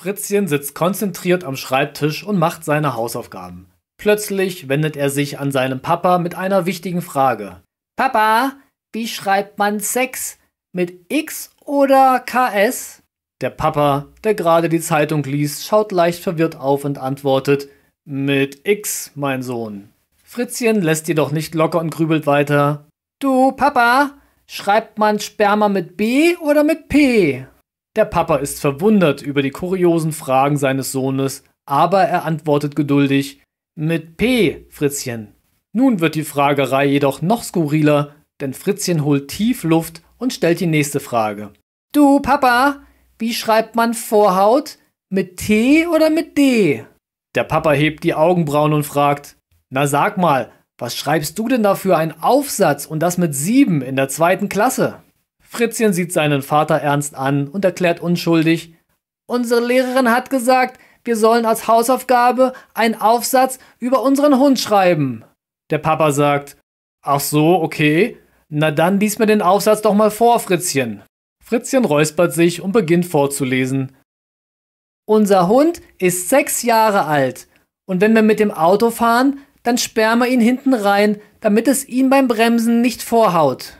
Fritzchen sitzt konzentriert am Schreibtisch und macht seine Hausaufgaben. Plötzlich wendet er sich an seinen Papa mit einer wichtigen Frage. Papa, wie schreibt man Sex? Mit X oder KS? Der Papa, der gerade die Zeitung liest, schaut leicht verwirrt auf und antwortet Mit X, mein Sohn. Fritzchen lässt jedoch nicht locker und grübelt weiter. Du, Papa, schreibt man Sperma mit B oder mit P? Der Papa ist verwundert über die kuriosen Fragen seines Sohnes, aber er antwortet geduldig mit P, Fritzchen. Nun wird die Fragerei jedoch noch skurriler, denn Fritzchen holt tief Luft und stellt die nächste Frage. Du, Papa, wie schreibt man Vorhaut? Mit T oder mit D? Der Papa hebt die Augenbrauen und fragt, na sag mal, was schreibst du denn da für einen Aufsatz und das mit sieben in der zweiten Klasse? Fritzchen sieht seinen Vater ernst an und erklärt unschuldig, unsere Lehrerin hat gesagt, wir sollen als Hausaufgabe einen Aufsatz über unseren Hund schreiben. Der Papa sagt, ach so, okay, na dann lies mir den Aufsatz doch mal vor, Fritzchen. Fritzchen räuspert sich und beginnt vorzulesen. Unser Hund ist sechs Jahre alt und wenn wir mit dem Auto fahren, dann sperren wir ihn hinten rein, damit es ihn beim Bremsen nicht vorhaut.